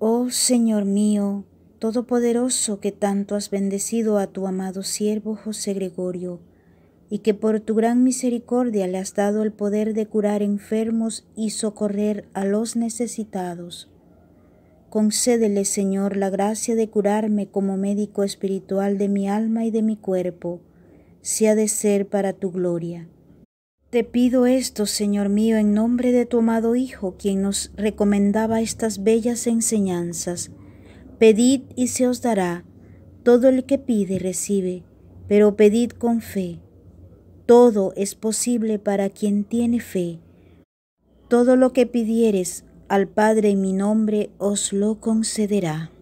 Oh Señor mío, Todopoderoso que tanto has bendecido a tu amado siervo José Gregorio, y que por tu gran misericordia le has dado el poder de curar enfermos y socorrer a los necesitados. Concédele, Señor, la gracia de curarme como médico espiritual de mi alma y de mi cuerpo, si ha de ser para tu gloria. Te pido esto, Señor mío, en nombre de tu amado Hijo, quien nos recomendaba estas bellas enseñanzas. Pedid y se os dará. Todo el que pide recibe, pero pedid con fe. Todo es posible para quien tiene fe. Todo lo que pidieres al Padre en mi nombre os lo concederá.